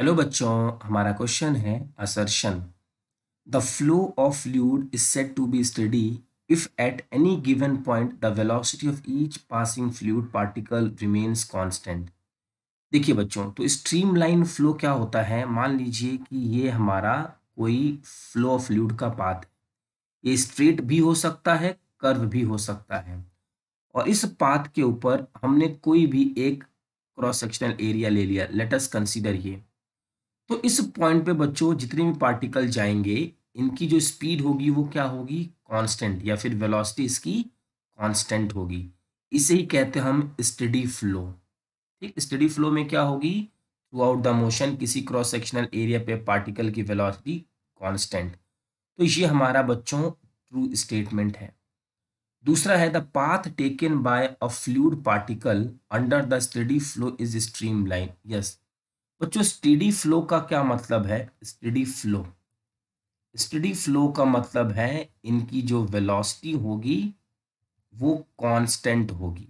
hello बच्चों हमारा question है assertion the flow of fluid is set to be steady if at any given point the velocity of each passing fluid particle remains constant देखिए बच्चों तो streamline flow क्या होता है मान लीजिए कि ये हमारा कोई फ्लो ऑफ फ्लूड का पाथ है ये स्ट्रेट भी हो सकता है कर्व भी हो सकता है और इस पाथ के ऊपर हमने कोई भी एक क्रॉस सेक्शनल एरिया ले लिया लेटस कंसिडर ये तो इस पॉइंट पे बच्चों जितने भी पार्टिकल जाएंगे इनकी जो स्पीड होगी वो क्या होगी कांस्टेंट या फिर वेलोसिटी इसकी कांस्टेंट होगी इसे ही कहते हैं हम स्टडी फ्लो ठीक स्टडी फ्लो में क्या होगी थ्रू आउट द मोशन किसी क्रॉस सेक्शनल एरिया पे पार्टिकल की वेलोसिटी कांस्टेंट तो ये हमारा बच्चों ट्रू स्टेटमेंट है दूसरा है the path taken by a fluid particle under the steady flow is streamline yes बच्चों स्टडी फ्लो का क्या मतलब है स्टडी फ्लो स्टडी फ्लो का मतलब है इनकी जो वेलोसिटी होगी वो कांस्टेंट होगी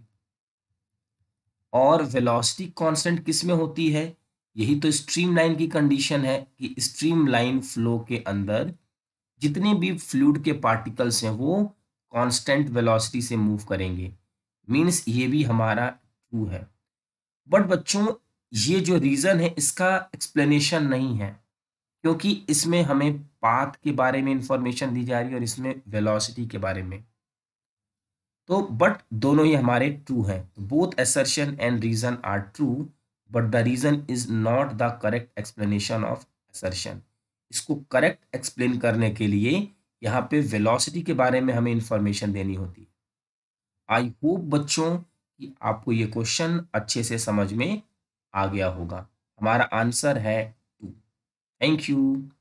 और वेलोसिटी कांस्टेंट किस में होती है यही तो स्ट्रीमलाइन की कंडीशन है कि स्ट्रीमलाइन फ्लो के अंदर जितने भी फ्लूड के पार्टिकल्स हैं वो कांस्टेंट वेलोसिटी से मूव करेंगे मींस ये भी हमारा ट्रू है बट बच्चों ये जो रीज़न है इसका एक्सप्लेनेशन नहीं है क्योंकि इसमें हमें पाथ के बारे में इंफॉर्मेशन दी जा रही है और इसमें वेलोसिटी के बारे में तो बट दोनों ही हमारे ट्रू हैं both assertion and reason are true but the reason is not the correct explanation of assertion इसको करेक्ट एक्सप्लेन करने के लिए यहाँ पे वेलोसिटी के बारे में हमें इंफॉर्मेशन देनी होती है आई होप बच्चों कि आपको ये क्वेश्चन अच्छे से समझ में आ गया होगा हमारा आंसर है टू थैंक यू